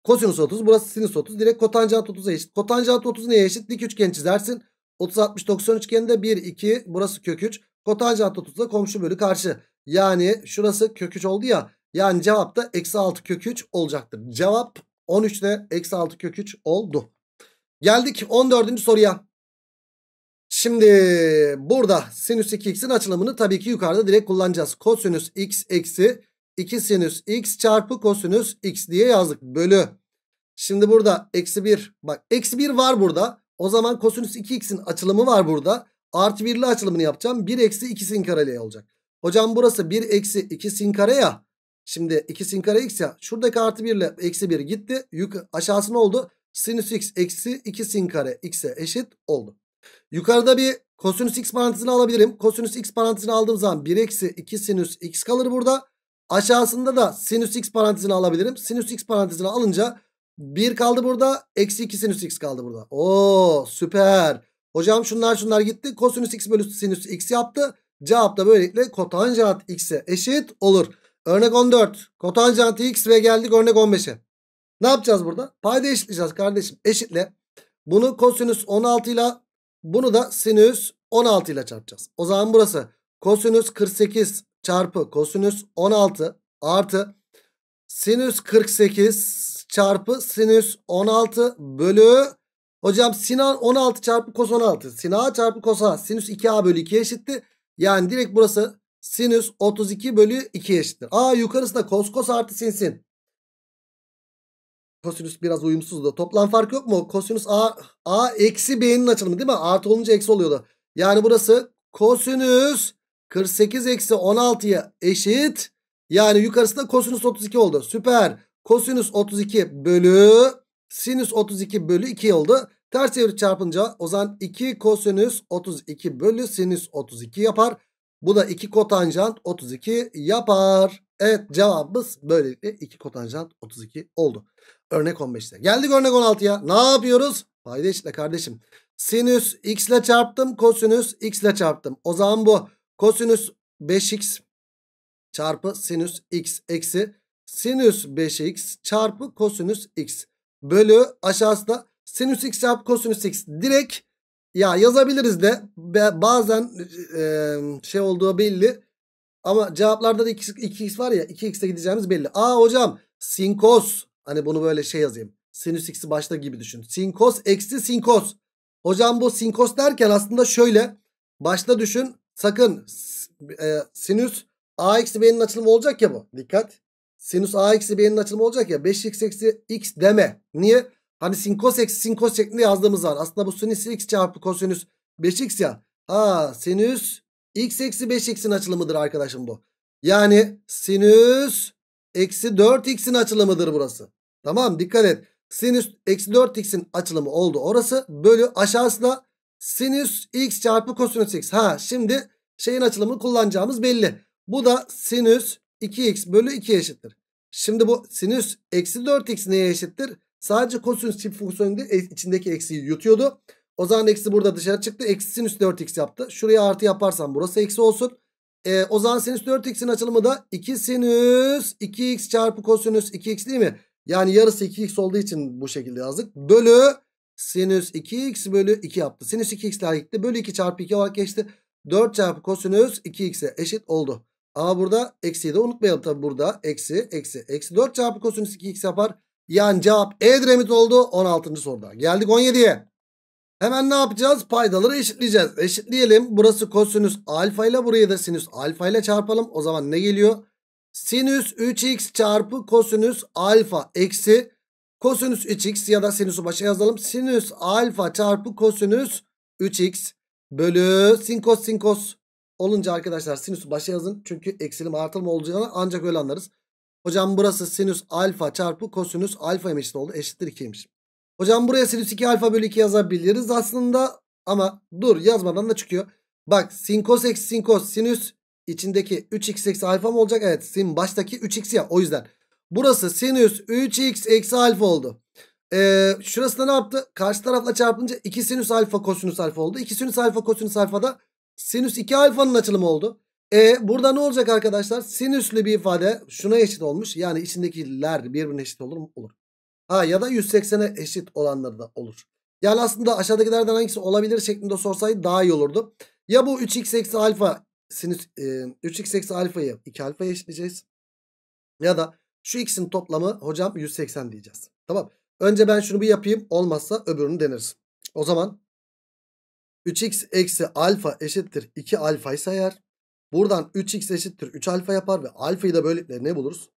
kosinüs 30 burası sinüs 30 direkt kotanjant 30'a eşit. Kotanjant 30 neye eşit? Dik üçgen çizersin. 30 60 90 üçgeninde 1 2 burası kök 3. Kotanjant 30 da komşu bölü karşı. Yani şurası kök 3 oldu ya. Yani cevap da eksi 6 kök 3 olacaktır. Cevap 13 13'te eksi 6 kök 3 oldu. Geldik 14. soruya. Şimdi burada sinüs 2x'in açılımını tabii ki yukarıda direkt kullanacağız. Kosinüs x eksi 2 sinüs x çarpı kosinüs x diye yazdık. Bölü. Şimdi burada eksi 1. Bak eksi 1 var burada. O zaman kosinüs 2x'in açılımı var burada. Artı 1'li açılımını yapacağım. 1 eksi 2 sin kareli olacak. Hocam burası 1 eksi 2 sin kare ya. Şimdi 2 sin kare x ya. Şuradaki artı 1 ile eksi 1 gitti. Yük aşağısı ne oldu? Sinüs x eksi 2 sin kare x'e eşit oldu. Yukarıda bir kosinüs x parantezini alabilirim. Kosinüs x parantezini aldığım zaman 1 eksi 2 sinüs x kalır burada. Aşağısında da sinüs x parantezini alabilirim. Sinüs x parantezini alınca 1 kaldı burada. Eksi 2 sinüs x kaldı burada. Oo süper. Hocam şunlar şunlar gitti. Kosinüs x bölü sinüs x yaptı. Cevap da böylelikle kotanjant x'e eşit olur. Örnek 14. Kotanjantı x ve geldik örnek 15'e. Ne yapacağız burada? Payda eşitleyeceğiz kardeşim. Eşitle. Bunu kosinüs 16 ile bunu da sinüs 16 ile çarpacağız. O zaman burası kosinüs 48 çarpı kosinüs 16 artı sinüs 48 çarpı sinüs 16 bölü hocam sinan 16 çarpı kos 16 sina çarpı kosa sinüs 2a bölü 2 eşitti. Yani direkt burası sinüs 32 bölü 2 eşittir. A yukarısında kos kos artı sin sin. Kosinüs biraz uyumsuz da. Toplam fark yok mu? Kosinüs A, A eksi B'nin açılımı değil mi? Artı olunca eksi oluyordu. Yani burası kosinüs 48 eksi 16'ya eşit. Yani yukarısında da kosinüs 32 oldu. Süper. Kosinüs 32 bölü sinüs 32 bölü 2 oldu. Ters çevir çarpınca o zaman 2 kosinüs 32 bölü sinüs 32 yapar. Bu da 2 kotanjant 32 yapar. Evet cevabımız böylelikle 2 kotanjant 32 oldu. Örnek 15'te. Geldik örnek 16'ya. Ne yapıyoruz? Payda işte kardeşim. Sinüs x ile çarptım. Kosinüs x ile çarptım. O zaman bu kosinüs 5x çarpı sinüs x eksi sinüs 5x çarpı kosinüs x bölü aşağısında sinüs x çarpı kosinüs x direkt ya yazabiliriz de bazen e, şey olduğu belli. Ama cevaplarda da 2, x var ya 2x'e gideceğimiz belli. Aa hocam sinkos. Hani bunu böyle şey yazayım. Sinüs x'i başta gibi düşün. Sinkos eksi sinkos. Hocam bu sinkos derken aslında şöyle. Başta düşün sakın e, sinüs a eksi b'nin açılımı olacak ya bu. Dikkat. Sinüs a eksi b'nin açılımı olacak ya. 5x eksi x deme. Niye? Hani sin cos eksi sin cos şeklinde yazdığımız var. Aslında bu sinüs x çarpı kosinüs 5x ya. Ha sinüs x eksi 5x'in açılımıdır arkadaşım bu. Yani sinüs eksi 4x'in açılımıdır burası. Tamam dikkat et. Sinüs eksi 4x'in açılımı oldu orası. Bölü aşağısı sinüs x çarpı kosinüs x. Ha şimdi şeyin açılımını kullanacağımız belli. Bu da sinüs 2x bölü 2 eşittir. Şimdi bu sinüs eksi 4x neye eşittir? Sadece kosinüs çift fonksiyonu e, içindeki eksiği yutuyordu. O zaman eksi burada dışarı çıktı. Eksi sinüs 4x yaptı. Şuraya artı yaparsam burası eksi olsun. E, o zaman sinüs 4x'in açılımı da 2 sinüs 2x çarpı kosinüs 2x değil mi? Yani yarısı 2x olduğu için bu şekilde yazdık. Bölü sinüs 2x bölü 2 yaptı. Sinüs 2x layıktı. Bölü 2 çarpı 2 olarak geçti. 4 çarpı kosinüs 2x'e eşit oldu. Ama burada eksiyi de unutmayalım tabi burada. Eksi eksi eksi 4 çarpı kosinüs 2x yapar. Yani cevap e Edremit oldu 16. soruda. Geldik 17'ye. Hemen ne yapacağız? Paydaları eşitleyeceğiz. Eşitleyelim. Burası kosinüs alfa ile burayı da sinüs alfa ile çarpalım. O zaman ne geliyor? Sinüs 3x çarpı kosinüs alfa eksi kosinüs 3x ya da sinüsü başa yazalım. Sinüs alfa çarpı kosinüs 3x bölü sin kos sin kos olunca arkadaşlar sinüsü başa yazın. Çünkü eksilim artılma olacağını ancak öyle anlarız. Hocam burası sinüs alfa çarpı kosinüs alfa ne oldu? Eşittir 2'ymiş. Hocam buraya sinüs 2 alfa bölü 2 yazabiliriz aslında ama dur yazmadan da çıkıyor. Bak sin sinkos eksi kos sinüs içindeki 3x eksi alfa mı olacak? Evet sin baştaki 3x ya o yüzden. Burası sinüs 3x eksi alfa oldu. Ee, şurasında ne yaptı? Karşı tarafla çarpınca 2 sinüs alfa kosinüs alfa oldu. 2 sinüs alfa kosinüs alfa da sinüs 2 alfanın açılımı oldu. E, burada ne olacak arkadaşlar? Sinüslü bir ifade şuna eşit olmuş. Yani içindekiler birbirine eşit olur mu? Olur. Ha ya da 180'e eşit olanları da olur. Yani aslında aşağıdakilerden hangisi olabilir şeklinde sorsaydı daha iyi olurdu. Ya bu 3x eksi alfa sinüs e, 3x eksi alfayı 2 alfaya eşitleyeceğiz. Ya da şu x'in toplamı hocam 180 diyeceğiz. Tamam. Önce ben şunu bir yapayım. Olmazsa öbürünü deneriz. O zaman 3x eksi alfa eşittir 2 alfa ise eğer Buradan 3x eşittir 3 alfa yapar ve alfayı da böylelikle ne buluruz?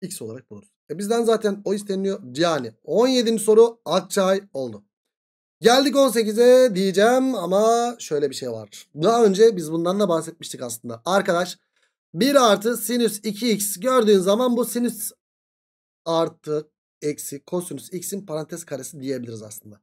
x olarak buluruz. E bizden zaten o isteniyor Yani 17. soru Akçay oldu. Geldik 18'e diyeceğim ama şöyle bir şey var. Daha önce biz bundan da bahsetmiştik aslında. Arkadaş 1 artı sinüs 2x gördüğün zaman bu sinüs artı eksi kosinüs x'in parantez karesi diyebiliriz aslında.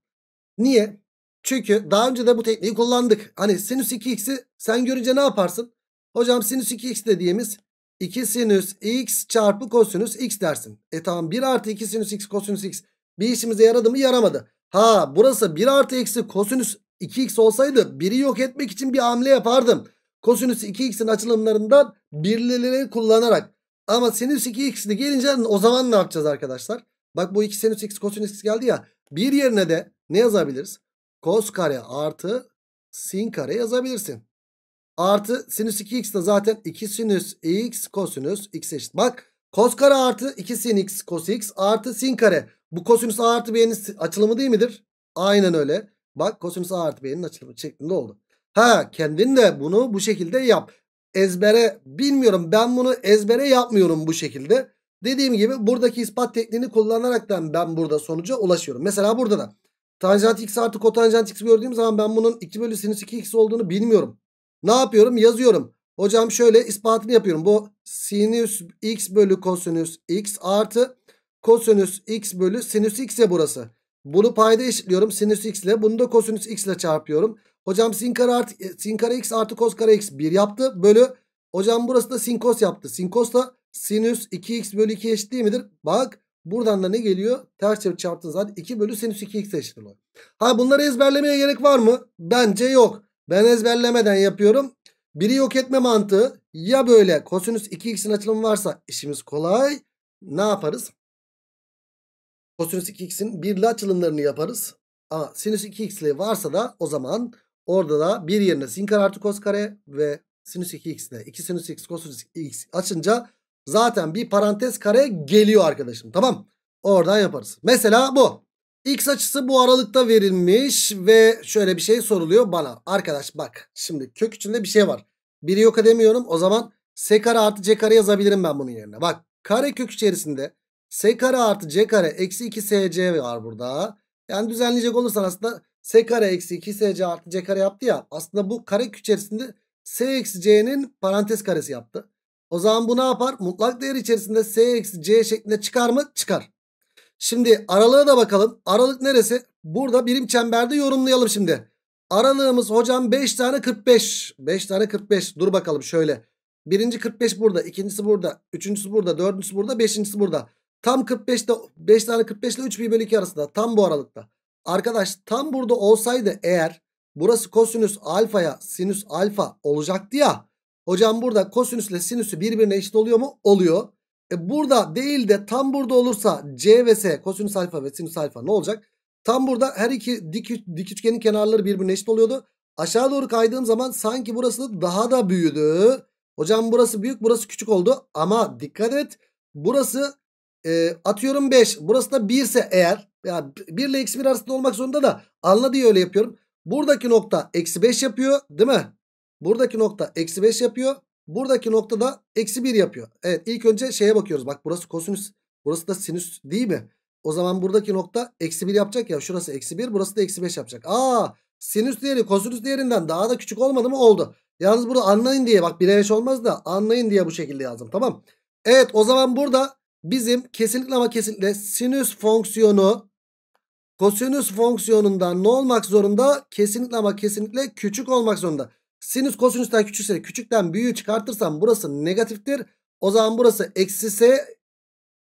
Niye? Çünkü daha önce de bu tekniği kullandık. Hani sinüs 2x'i sen görünce ne yaparsın? Hocam sinüs 2x dediğimiz 2 sinüs x çarpı kosinüs x dersin. E tamam 1 artı 2 sinüs x kosinüs x bir işimize yaradı mı yaramadı. Ha burası 1 artı eksi kosinüs 2x olsaydı 1'i yok etmek için bir hamle yapardım. Kosinüs 2x'in açılımlarından birlileri kullanarak. Ama sinüs 2x'li gelince o zaman ne yapacağız arkadaşlar? Bak bu 2 sinüs x kosinüs x geldi ya. Bir yerine de ne yazabiliriz? Kos kare artı sin kare yazabilirsin. Artı sinüs 2x de zaten 2 sinüs x kosinüs x eşit. Bak kos kare artı 2 sin x kos x artı sin kare. Bu kosinüs a artı b'nin açılımı değil midir? Aynen öyle. Bak kosinüs a artı b'nin açılımı şeklinde oldu. Ha kendin de bunu bu şekilde yap. Ezbere bilmiyorum ben bunu ezbere yapmıyorum bu şekilde. Dediğim gibi buradaki ispat tekniğini kullanaraktan ben burada sonuca ulaşıyorum. Mesela burada da tanjant x artı kotanjant x gördüğüm zaman ben bunun 2 bölü sinüs 2x olduğunu bilmiyorum. Ne yapıyorum? Yazıyorum. Hocam şöyle ispatını yapıyorum. Bu sinüs x bölü kosinüs x artı kosinüs x bölü sinüs x ya burası. Bunu payda eşitliyorum sinüs x ile. Bunu da kosinüs x ile çarpıyorum. Hocam sin kare, artı, e, sin kare x artı kos kare x 1 yaptı. Bölü hocam burası da sin kos yaptı. Sin kos da sinüs 2x bölü 2 eşit değil midir? Bak buradan da ne geliyor? Ters çevir çarptığınız halde 2 bölü sinüs 2x eşittir. Ha bunları ezberlemeye gerek var mı? Bence yok. Ben ezberlemeden yapıyorum. Biri yok etme mantığı. Ya böyle kosinüs 2x'in açılımı varsa işimiz kolay. Ne yaparız? Kosinüs 2x'in birli açılımlarını yaparız. Ama sinüs 2x'li varsa da o zaman orada da bir yerine sin kare artı kos kare ve sinüs 2x ile 2 sinüs x kosinüs x açınca zaten bir parantez kare geliyor arkadaşım. Tamam. Oradan yaparız. Mesela bu. X açısı bu aralıkta verilmiş ve şöyle bir şey soruluyor bana. Arkadaş bak şimdi kök içinde bir şey var. Biri yok demiyorum o zaman S kare artı C kare yazabilirim ben bunun yerine. Bak kare kök içerisinde S kare artı C kare eksi 2 SC var burada. Yani düzenleyecek olursan aslında S kare eksi 2 SC artı C kare yaptı ya. Aslında bu kare kök içerisinde S eksi C'nin parantez karesi yaptı. O zaman bu ne yapar? Mutlak değer içerisinde S eksi C şeklinde çıkar mı? Çıkar. Şimdi aralığa da bakalım. Aralık neresi? Burada birim çemberde yorumlayalım şimdi. Aralığımız hocam 5 tane 45. 5 tane 45. Dur bakalım şöyle. Birinci 45 burada. ikincisi burada. Üçüncüsü burada. Dördüncüsü burada. Beşincisi burada. Tam 45'te 5 tane 45 ile 3 bir bölü 2 arasında. Tam bu aralıkta. Arkadaş tam burada olsaydı eğer burası kosinüs alfaya sinüs alfa olacaktı ya. Hocam burada kosinüsle sinüsü birbirine eşit oluyor mu? Oluyor. E burada değil de tam burada olursa C ve S kosinüs alfa ve sinüs alfa ne olacak? Tam burada her iki dik, dik üçgenin kenarları birbirine eşit oluyordu. Aşağı doğru kaydığım zaman sanki burası daha da büyüdü. Hocam burası büyük burası küçük oldu. Ama dikkat et burası e, atıyorum 5 burası da 1 ise eğer ya 1 ile eksi 1 arasında olmak zorunda da anla diye öyle yapıyorum. Buradaki nokta eksi 5 yapıyor değil mi? Buradaki nokta eksi 5 yapıyor. Buradaki noktada eksi 1 yapıyor. Evet ilk önce şeye bakıyoruz. Bak burası kosinüs. Burası da sinüs değil mi? O zaman buradaki nokta eksi 1 yapacak ya. Şurası eksi 1 burası da eksi 5 yapacak. Aa sinüs değeri kosinüs değerinden daha da küçük olmadı mı? Oldu. Yalnız burada anlayın diye bak 1'e 5 olmaz da anlayın diye bu şekilde yazdım. Tamam. Evet o zaman burada bizim kesinlikle ama kesinlikle sinüs fonksiyonu kosinüs fonksiyonundan ne olmak zorunda? Kesinlikle ama kesinlikle küçük olmak zorunda. Sinüs kosinüsten küçükse küçükten büyüğü çıkartırsam burası negatiftir. O zaman burası eksi s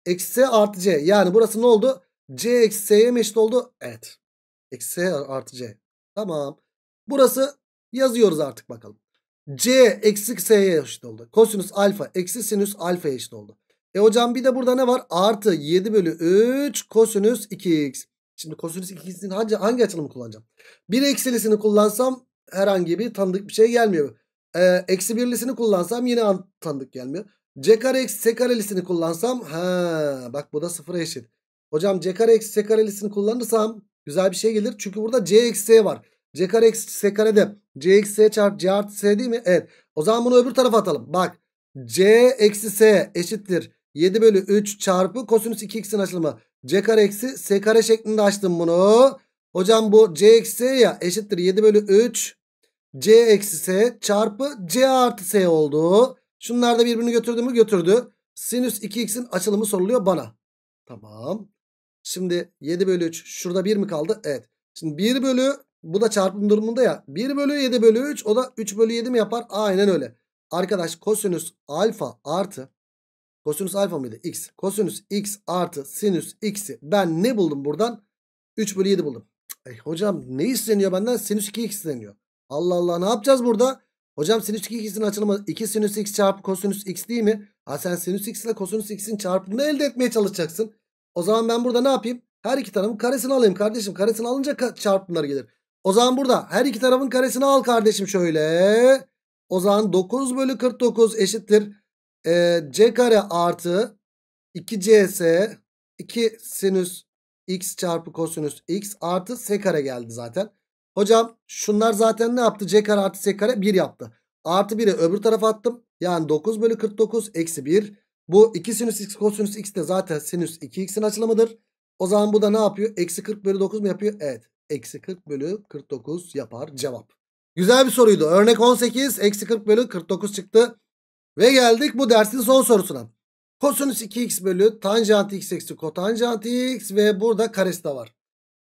eksi s artı c. Yani burası ne oldu? c eksi s'ye eşit oldu? Evet. Eksi s artı c. Tamam. Burası yazıyoruz artık bakalım. c eksi s'ye eşit oldu. Kosinüs alfa eksi sinüs alfa eşit oldu. E hocam bir de burada ne var? Artı 7 bölü 3 kosinüs 2x. Şimdi kosinüs 2x'in hangi, açılımı kullanacağım? Bir eksilisini kullansam herhangi bir tanıdık bir şey gelmiyor. Ee, eksi birlisini kullansam yine tanıdık gelmiyor. C kare eksi S karelisini kullansam ha bak bu da sıfıra eşit. Hocam C kare eksi S karelisini kullanırsam güzel bir şey gelir. Çünkü burada C eksi S var. C kare eksi S kare de C eksi S çarpı C artı S değil mi? Evet. O zaman bunu öbür tarafa atalım. Bak C eksi S eşittir. 7 bölü 3 çarpı kosinüs 2x'in açılımı. C kare eksi S kare şeklinde açtım bunu. Hocam bu C eksi S ya eşittir 7 bölü 3 C eksi S çarpı C artı S oldu. Şunlar da birbirini götürdü mü? Götürdü. Sinüs 2x'in açılımı soruluyor bana. Tamam. Şimdi 7 bölü 3. Şurada 1 mi kaldı? Evet. Şimdi 1 bölü bu da çarpım durumunda ya. 1 bölü 7 bölü 3 o da 3 bölü 7 mi yapar? Aynen öyle. Arkadaş kosinüs alfa artı kosinüs alfa mıydı? X. Kosinüs x artı sinüs x'i ben ne buldum buradan? 3 bölü 7 buldum. Ay hocam ne isteniyor benden? Sinüs 2x isteniyor. Allah Allah ne yapacağız burada? Hocam sinüs 2 ikisinin açılımı 2 sinüs x çarpı kosinüs x değil mi? Ha sen sinüs x ile kosinüs x'in çarpımını elde etmeye çalışacaksın. O zaman ben burada ne yapayım? Her iki tarafın karesini alayım kardeşim. Karesini alınca ka çarpımlar gelir. O zaman burada her iki tarafın karesini al kardeşim şöyle. O zaman 9 bölü 49 eşittir. Ee, c kare artı 2cs 2 sinüs x çarpı kosinüs x artı s kare geldi zaten. Hocam şunlar zaten ne yaptı? C kare artı S kare 1 yaptı. Artı 1'i öbür tarafa attım. Yani 9 bölü 49 eksi 1. Bu 2 sinüs x kosinüs x de zaten sinüs 2x'in açılımıdır. O zaman bu da ne yapıyor? Eksi 40 bölü 9 mu yapıyor? Evet. Eksi 40 bölü 49 yapar cevap. Güzel bir soruydu. Örnek 18 eksi 40 bölü 49 çıktı. Ve geldik bu dersin son sorusuna. Kosinüs 2x bölü tanjant x eksi kotanjant x ve burada karesi de var.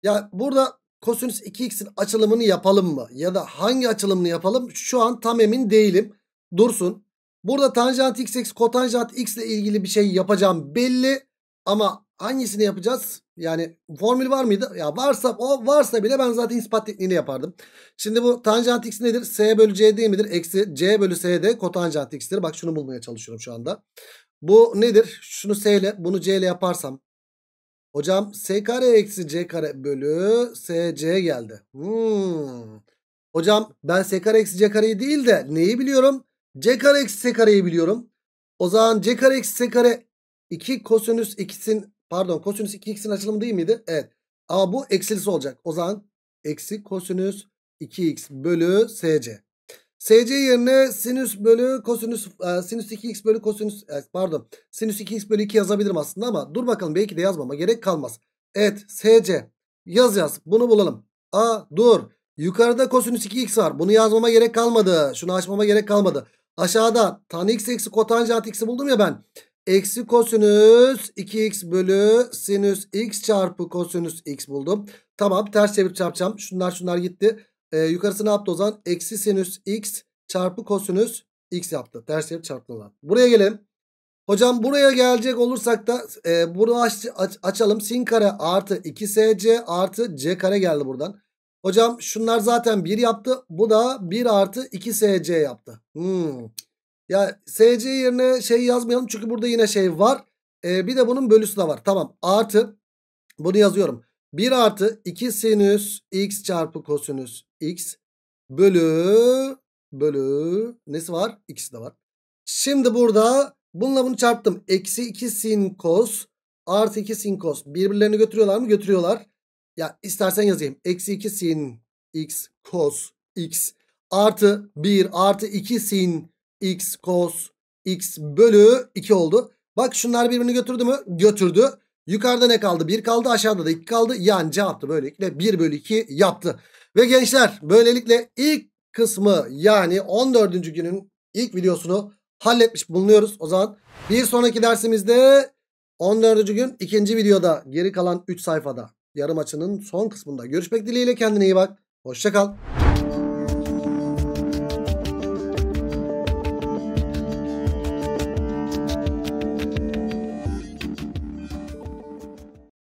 Ya burada kosinüs 2x'in açılımını yapalım mı? Ya da hangi açılımını yapalım? Şu an tam emin değilim. Dursun. Burada tanjant x eksi kotanjant x ile ilgili bir şey yapacağım belli. Ama hangisini yapacağız? Yani formül var mıydı? Ya varsa o varsa bile ben zaten ispat tekniğini yapardım. Şimdi bu tanjant x nedir? S bölü c değil midir? Eksi c bölü s de kotanjant x'tir. Bak şunu bulmaya çalışıyorum şu anda. Bu nedir? Şunu s ile bunu c ile yaparsam Hocam S kare eksi C kare bölü SC geldi. Hmm. Hocam ben S kare eksi C kareyi değil de neyi biliyorum? C kare eksi S kareyi biliyorum. O zaman C kare eksi S kare 2 kosinüs 2'sin pardon kosinüs 2x'in açılımı değil miydi? Evet. Ama bu eksilisi olacak. O zaman eksi kosinüs 2x bölü SC. SC yerine sinüs bölü kosinüs e, sinüs 2x bölü kosinüs e, pardon sinüs 2x bölü 2 yazabilirim aslında ama dur bakalım belki de yazmama gerek kalmaz. Evet SC yaz yaz bunu bulalım. A dur yukarıda kosinüs 2x var bunu yazmama gerek kalmadı şunu açmama gerek kalmadı. Aşağıda tan x eksi kotanjant x'i buldum ya ben. Eksi kosinüs 2x bölü sinüs x çarpı kosinüs x buldum. Tamam ters çevirip çarpacağım şunlar şunlar gitti. E, ee, yukarısı ne yaptı o zaman? Eksi sinüs x çarpı kosinüs x yaptı. Ters yarı çarpmalar. Buraya gelelim. Hocam buraya gelecek olursak da e, bunu aç, aç, açalım. Sin kare artı 2sc artı c kare geldi buradan. Hocam şunlar zaten 1 yaptı. Bu da 1 artı 2sc yaptı. Hmm. Ya sc yerine şey yazmayalım. Çünkü burada yine şey var. E, bir de bunun bölüsü de var. Tamam artı bunu yazıyorum. 1 artı 2 sinüs x çarpı kosinüs x bölü bölü nesi var? İkisi de var. Şimdi burada bununla bunu çarptım. Eksi 2 sin kos artı 2 sin kos. Birbirlerini götürüyorlar mı? Götürüyorlar. Ya istersen yazayım. Eksi 2 sin x kos x artı 1 artı 2 sin x kos x bölü 2 oldu. Bak şunlar birbirini götürdü mü? Götürdü. Yukarıda ne kaldı? 1 kaldı aşağıda da 2 kaldı. Yani cevaptı böylelikle 1 bölü 2 yaptı. Ve gençler böylelikle ilk kısmı yani 14. günün ilk videosunu halletmiş bulunuyoruz. O zaman bir sonraki dersimizde 14. gün ikinci videoda geri kalan 3 sayfada yarım açının son kısmında görüşmek dileğiyle kendine iyi bak. Hoşçakal.